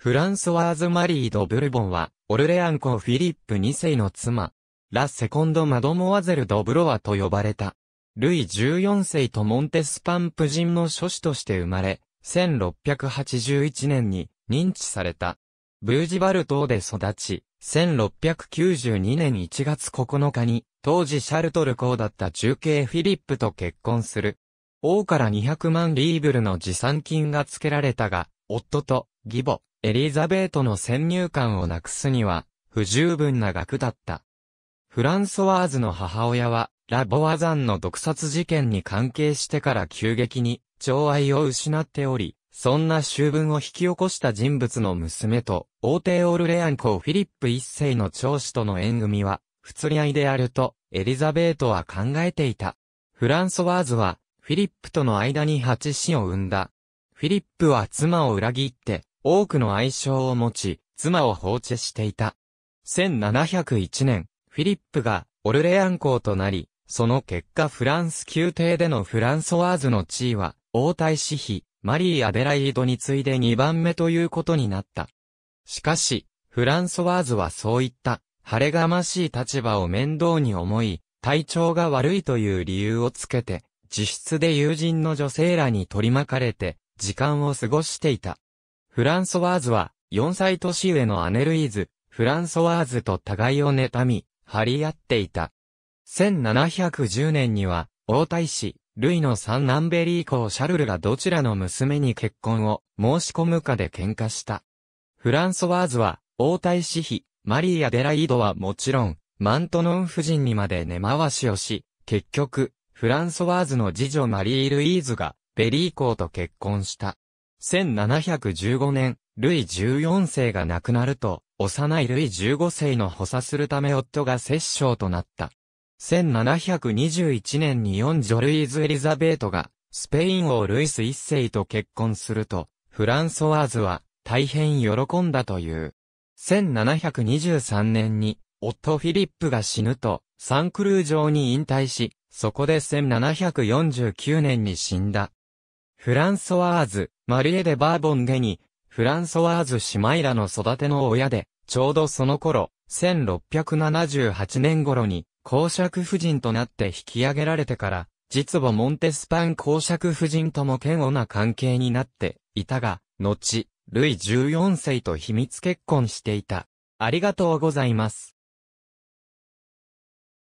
フランソワーズ・マリー・ド・ブルボンは、オルレアン公フィリップ2世の妻、ラ・セコンド・マドモワゼル・ド・ブロワと呼ばれた。ルイ14世とモンテスパンプ人の諸子として生まれ、1681年に認知された。ブージバル島で育ち、1692年1月9日に、当時シャルトル公だった中継フィリップと結婚する。王から200万リーブルの持参金が付けられたが、夫と、義母、エリザベートの先入観をなくすには、不十分な額だった。フランソワーズの母親は、ラボワザンの毒殺事件に関係してから急激に、寵愛を失っており、そんな修文を引き起こした人物の娘と、王帝オルレアン公フィリップ一世の長子との縁組は、不釣り合いであると、エリザベートは考えていた。フランソワーズは、フィリップとの間に八子を産んだ。フィリップは妻を裏切って、多くの愛称を持ち、妻を放置していた。1701年、フィリップがオルレアン公となり、その結果フランス宮廷でのフランソワーズの地位は、王太子妃、マリー・アデライードに次いで2番目ということになった。しかし、フランソワーズはそういった、晴れがましい立場を面倒に思い、体調が悪いという理由をつけて、自室で友人の女性らに取り巻かれて、時間を過ごしていた。フランソワーズは、4歳年上のアネルイーズ、フランソワーズと互いを妬み、張り合っていた。1710年には、王太子、ルイの三男ベリー公シャルルがどちらの娘に結婚を申し込むかで喧嘩した。フランソワーズは、王太子妃、マリー・アデライードはもちろん、マントノン夫人にまで根回しをし、結局、フランソワーズの次女マリー・ルイーズが、ベリー公と結婚した。1715年、ルイ14世が亡くなると、幼いルイ15世の補佐するため夫が摂政となった。1721年に四女ルイーズ・エリザベートが、スペイン王ルイス一世と結婚すると、フランソワーズは大変喜んだという。1723年に、夫フィリップが死ぬと、サンクルー城に引退し、そこで1749年に死んだ。フランソワーズ、マリエ・デ・バーボンゲニ、フランソワーズシマイラの育ての親で、ちょうどその頃、1678年頃に、公爵夫人となって引き上げられてから、実母モンテスパン公爵夫人とも嫌悪な関係になっていたが、後、ルイ14世と秘密結婚していた。ありがとうございます。